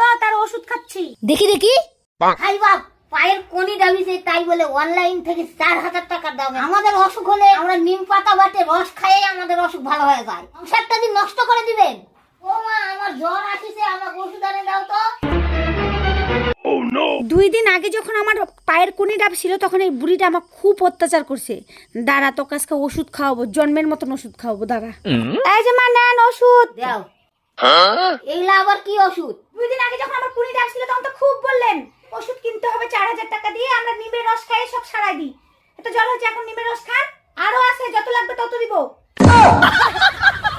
তো তার ওষুধ খাচ্ছি দেখি দেখি ভাই বাপ পায়ের কোনি ডাবিছে তাই বলে অনলাইন থেকে চার হাজার টাকা আমাদের অসুখ হলে আমরা নিম পাতা বাটে রস আমাদের অসুখ ভালো হয়ে যায় সংসারটা দিন নষ্ট করে দিবেন ও মা আমার জ্বর আসিছে ওষুধ আনে দাও তো oh, দুই দিন আগে যখন আমার পায়ের কোনি ডাব ছিল তখন এই বুড়িটা আমার খুব অত্যাচার করছে দাঁড়া তো কাজকে ওষুধ খাওয়াবো জন্মের মতন ওষুধ খাওয়াবো দাঁড়া mm-hmm। এই যে মা নেন ওষুধ দাও এইলা আবার কি ওষুধ দুই দিন আগে যখন আমার পুনিতে আসছিল তখন তো খুব বললেন ওষুধ কিনতে হবে চার হাজার টাকা দিয়ে আমরা নিমের রস খাই সব সারাই দিই এত জল হচ্ছে এখন নিমের রস খান আরো আছে যত লাগবে তত দিব